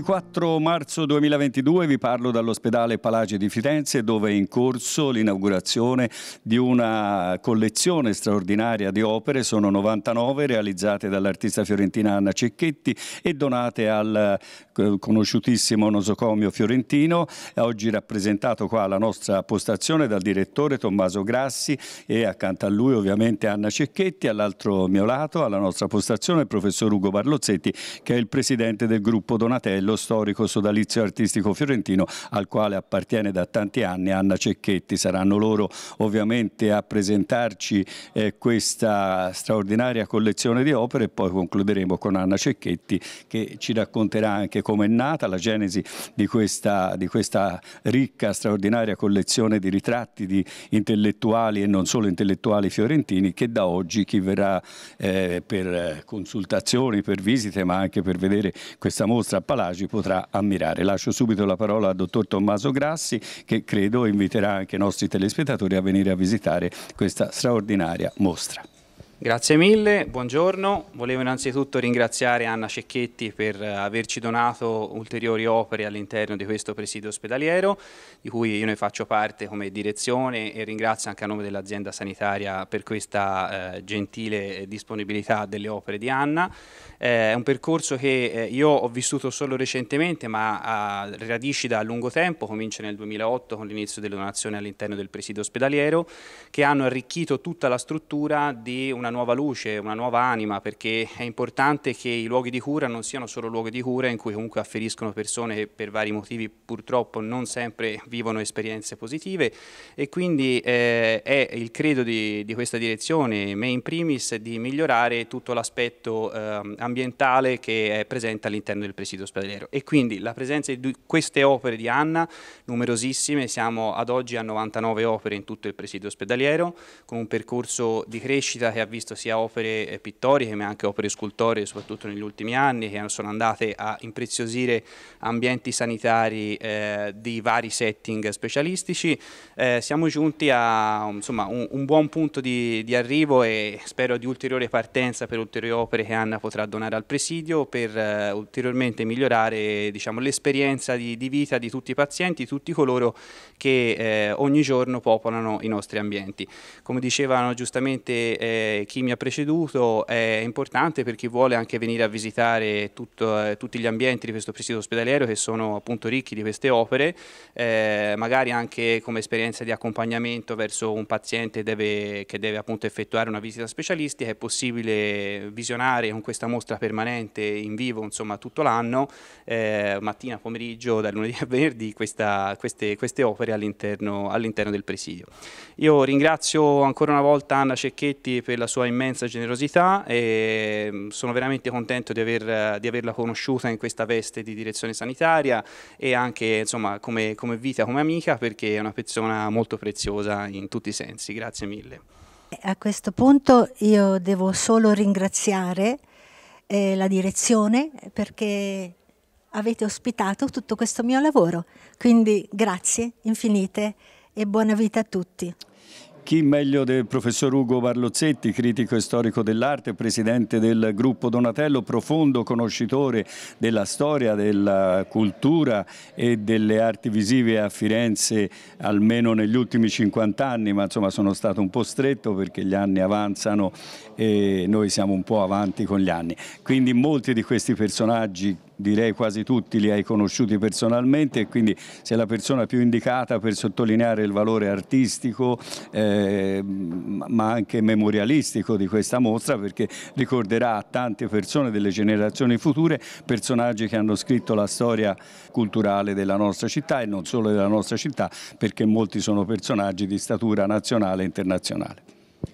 24 marzo 2022 vi parlo dall'ospedale Palagi di Firenze dove è in corso l'inaugurazione di una collezione straordinaria di opere, sono 99 realizzate dall'artista fiorentina Anna Cecchetti e donate al eh, conosciutissimo nosocomio fiorentino, oggi rappresentato qua alla nostra postazione dal direttore Tommaso Grassi e accanto a lui ovviamente Anna Cecchetti, all'altro mio lato alla nostra postazione il professor Ugo Barlozzetti che è il presidente del gruppo Donatello lo storico sodalizio artistico fiorentino al quale appartiene da tanti anni Anna Cecchetti. Saranno loro ovviamente a presentarci eh, questa straordinaria collezione di opere e poi concluderemo con Anna Cecchetti che ci racconterà anche come è nata la genesi di questa, di questa ricca, straordinaria collezione di ritratti di intellettuali e non solo intellettuali fiorentini che da oggi chi verrà eh, per consultazioni, per visite ma anche per vedere questa mostra a Palazzo Pagi potrà ammirare. Lascio subito la parola al dottor Tommaso Grassi che credo inviterà anche i nostri telespettatori a venire a visitare questa straordinaria mostra. Grazie mille, buongiorno. Volevo innanzitutto ringraziare Anna Cecchetti per eh, averci donato ulteriori opere all'interno di questo presidio ospedaliero, di cui io ne faccio parte come direzione e ringrazio anche a nome dell'azienda sanitaria per questa eh, gentile disponibilità delle opere di Anna. Eh, è un percorso che eh, io ho vissuto solo recentemente, ma ha radici da lungo tempo, comincia nel 2008 con l'inizio delle donazioni all'interno del presidio ospedaliero, che hanno arricchito tutta la struttura di una nuova luce, una nuova anima, perché è importante che i luoghi di cura non siano solo luoghi di cura in cui comunque afferiscono persone che per vari motivi purtroppo non sempre vivono esperienze positive e quindi eh, è il credo di, di, questa direzione, me in primis, di migliorare tutto l'aspetto eh, ambientale che è presente all'interno del presidio ospedaliero e quindi la presenza di queste opere di Anna, numerosissime, siamo ad oggi a 99 opere in tutto il presidio ospedaliero, con un percorso di crescita che avviene visto sia opere eh, pittoriche ma anche opere scultoree, soprattutto negli ultimi anni, che sono andate a impreziosire ambienti sanitari eh, di vari setting specialistici. Eh, siamo giunti a insomma, un, un, buon punto di, di, arrivo e spero di ulteriore partenza per ulteriori opere che Anna potrà donare al presidio per eh, ulteriormente migliorare diciamo, l'esperienza di, di, vita di tutti i pazienti, tutti coloro che eh, ogni giorno popolano i nostri ambienti. Come dicevano giustamente eh, chi mi ha preceduto è importante per chi vuole anche venire a visitare tutto, eh, tutti gli ambienti di questo presidio ospedaliero che sono appunto ricchi di queste opere, eh, magari anche come esperienza di accompagnamento verso un paziente deve, che deve appunto effettuare una visita specialistica, è possibile visionare con questa mostra permanente in vivo insomma tutto l'anno, eh, mattina, pomeriggio, dal lunedì a venerdì questa, queste, queste, opere all'interno all del presidio. Io ringrazio ancora una volta Anna Cecchetti per la sua sua immensa generosità e mm, sono veramente contento di, aver, di averla conosciuta in questa veste di direzione sanitaria e anche insomma, come, come vita, come amica perché è una persona molto preziosa in tutti i sensi. Grazie mille. A questo punto io devo solo ringraziare eh, la direzione perché avete ospitato tutto questo mio lavoro. Quindi grazie infinite e buona vita a tutti. Chi meglio del professor Ugo Barlozzetti, critico e storico dell'arte, presidente del gruppo Donatello, profondo conoscitore della storia, della cultura e delle arti visive a Firenze almeno negli ultimi 50 anni, ma insomma sono stato un po' stretto perché gli anni avanzano e noi siamo un po' avanti con gli anni. Quindi molti di questi personaggi direi quasi tutti li hai conosciuti personalmente e quindi sei la persona più indicata per sottolineare il valore artistico eh, ma anche memorialistico di questa mostra perché ricorderà a tante persone delle generazioni future personaggi che hanno scritto la storia culturale della nostra città e non solo della nostra città perché molti sono personaggi di statura nazionale e internazionale.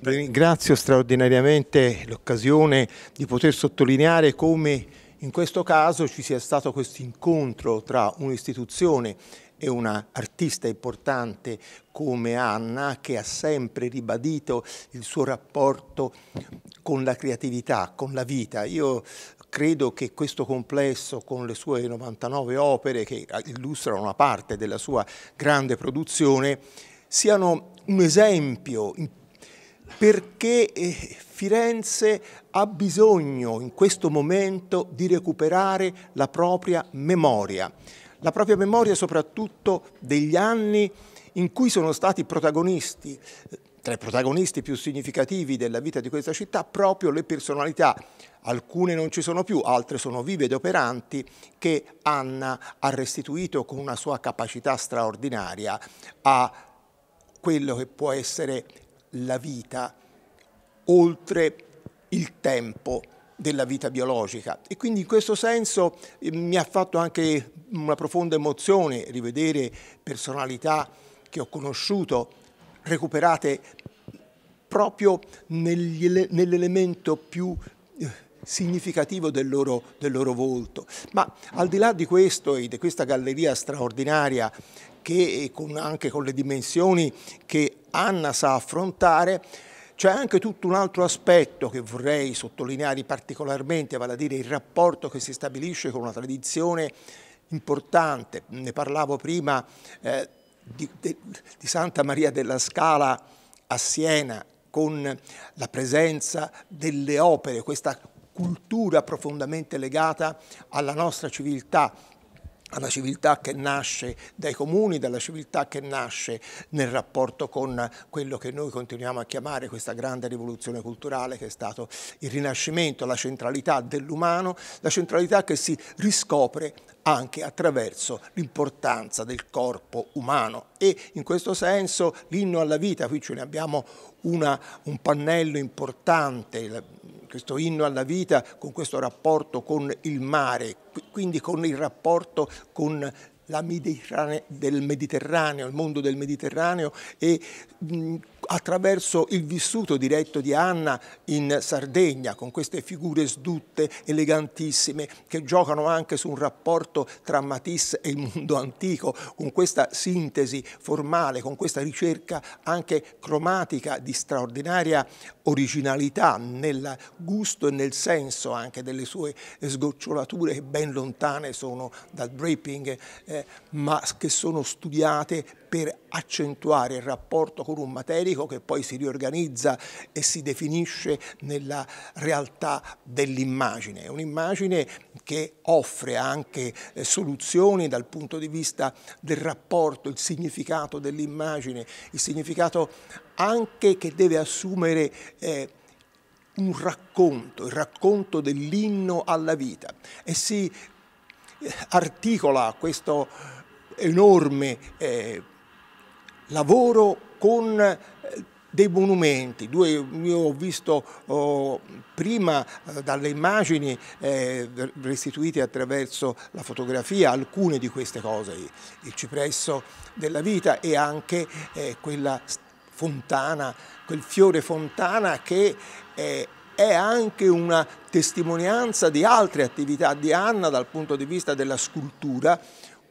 Ringrazio straordinariamente l'occasione di poter sottolineare come in questo caso ci sia stato questo incontro tra un'istituzione e una artista importante come Anna che ha sempre ribadito il suo rapporto con la creatività, con la vita. Io credo che questo complesso con le sue 99 opere che illustrano una parte della sua grande produzione siano un esempio importante perché eh, Firenze ha bisogno in questo momento di recuperare la propria memoria, la propria memoria soprattutto degli anni in cui sono stati protagonisti, eh, tra i protagonisti più significativi della vita di questa città, proprio le personalità, alcune non ci sono più, altre sono vive ed operanti, che Anna ha restituito con una sua capacità straordinaria a quello che può essere la vita oltre il tempo della vita biologica e quindi in questo senso eh, mi ha fatto anche una profonda emozione rivedere personalità che ho conosciuto recuperate proprio nell'elemento più eh, significativo del loro, del loro volto. Ma al di là di questo e di questa galleria straordinaria che con, anche con le dimensioni che Anna sa affrontare, c'è anche tutto un altro aspetto che vorrei sottolineare particolarmente, vale a dire il rapporto che si stabilisce con una tradizione importante. Ne parlavo prima eh, di, de, di, Santa Maria della Scala a Siena con la presenza delle opere, questa cultura profondamente legata alla nostra civiltà alla civiltà che nasce dai comuni, dalla civiltà che nasce nel rapporto con quello che noi continuiamo a chiamare questa grande rivoluzione culturale che è stato il Rinascimento, la centralità dell'umano, la centralità che si riscopre anche attraverso l'importanza del corpo umano e in questo senso l'inno alla vita, qui ce ne abbiamo una, un pannello importante, questo inno alla vita, con questo rapporto con il mare, quindi con il rapporto con la Mediterraneo, del Mediterraneo, il mondo del Mediterraneo e attraverso il vissuto diretto di Anna in Sardegna, con queste figure sdutte, elegantissime, che giocano anche su un rapporto tra Matisse e il mondo antico, con questa sintesi formale, con questa ricerca anche cromatica di straordinaria originalità nel gusto e nel senso anche delle sue sgocciolature che ben lontane sono dal draping, eh, ma che sono studiate per accentuare il rapporto con un materico che poi si riorganizza e si definisce nella realtà dell'immagine. È un'immagine che offre anche eh, soluzioni dal punto di vista del rapporto, il significato dell'immagine, il significato anche che deve assumere eh, un racconto, il racconto dell'inno alla vita e si eh, articola questo enorme eh, lavoro con eh, dei monumenti, due, io ho visto oh, prima eh, dalle immagini eh, restituite attraverso la fotografia alcune di queste cose, il cipresso della vita e anche eh, quella fontana, quel fiore fontana che eh, è anche una testimonianza di altre attività di Anna dal punto di vista della scultura,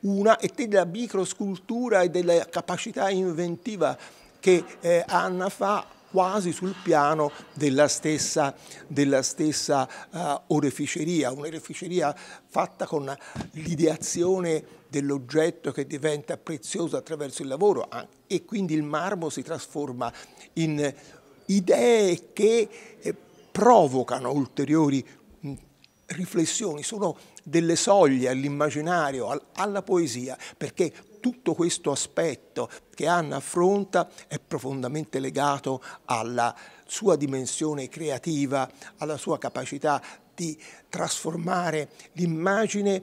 una e della microscultura e della capacità inventiva che eh, Anna fa quasi sul piano della stessa, della stessa uh, oreficeria, un'oreficeria fatta con l'ideazione dell'oggetto che diventa prezioso attraverso il lavoro ah, e quindi il marmo si trasforma in idee che eh, provocano ulteriori mh, riflessioni, sono delle soglie all'immaginario, alla poesia, perché tutto questo aspetto che Anna affronta è profondamente legato alla sua dimensione creativa, alla sua capacità di trasformare l'immagine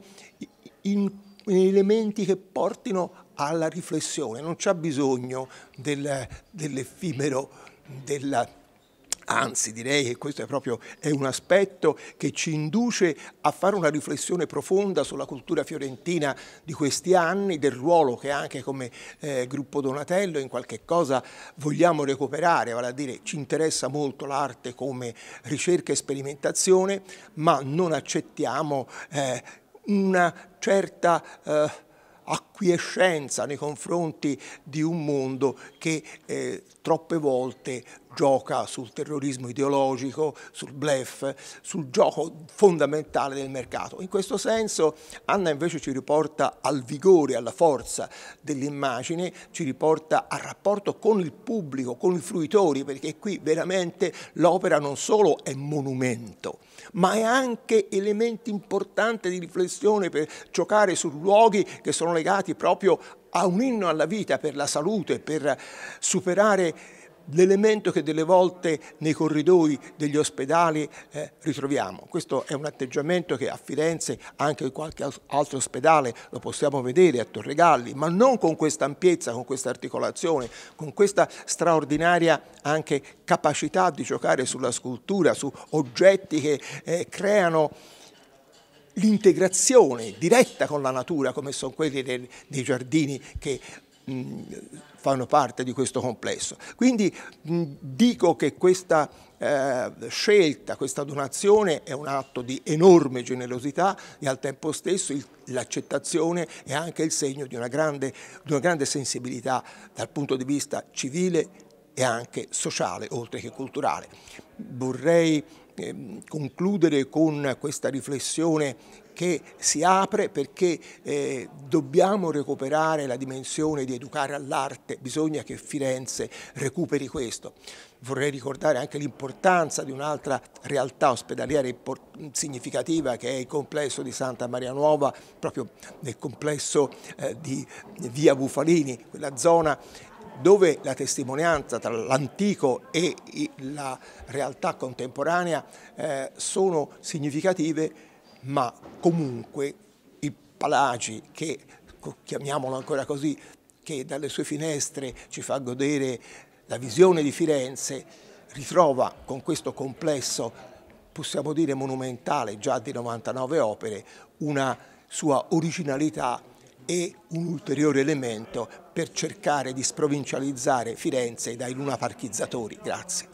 in, elementi che portino alla riflessione. Non c'è bisogno del, dell'effimero, della Anzi, direi che questo è proprio è un aspetto che ci induce a fare una riflessione profonda sulla cultura fiorentina di questi anni, del ruolo che anche come eh, gruppo Donatello in qualche cosa vogliamo recuperare, vale a dire ci interessa molto l'arte come ricerca e sperimentazione, ma non accettiamo eh, una certa... Eh, acquiescenza nei confronti di un mondo che eh, troppe volte gioca sul terrorismo ideologico, sul blef, sul gioco fondamentale del mercato. In questo senso Anna invece ci riporta al vigore, alla forza dell'immagine, ci riporta al rapporto con il pubblico, con i fruitori, perché qui veramente l'opera non solo è monumento, ma è anche elemento importante di riflessione per giocare su luoghi che sono legati proprio a un inno alla vita, per la salute, per superare l'elemento che delle volte nei corridoi degli ospedali eh, ritroviamo. Questo è un atteggiamento che a Firenze, anche in qualche altro ospedale, lo possiamo vedere a Torregalli, ma non con questa ampiezza, con questa articolazione, con questa straordinaria anche capacità di giocare sulla scultura, su oggetti che eh, creano l'integrazione diretta con la natura come sono quelli dei, dei giardini che fanno parte di questo complesso. Quindi dico che questa eh, scelta, questa donazione è un atto di enorme generosità e al tempo stesso l'accettazione è anche il segno di una grande, di una grande sensibilità dal punto di vista civile e anche sociale oltre che culturale. Vorrei eh, concludere con questa riflessione che si apre perché eh, dobbiamo recuperare la dimensione di educare all'arte, bisogna che Firenze recuperi questo. Vorrei ricordare anche l'importanza di un'altra realtà ospedaliera significativa che è il complesso di Santa Maria Nuova, proprio nel complesso eh, di via Bufalini, quella zona dove la testimonianza tra l'antico e la realtà contemporanea eh, sono significative, ma comunque il Palagi, che chiamiamolo ancora così, che dalle sue finestre ci fa godere la visione di Firenze, ritrova con questo complesso, possiamo dire monumentale, già di 99 opere, una sua originalità e un ulteriore elemento per cercare di sprovincializzare Firenze dai lunaparchizzatori. Grazie.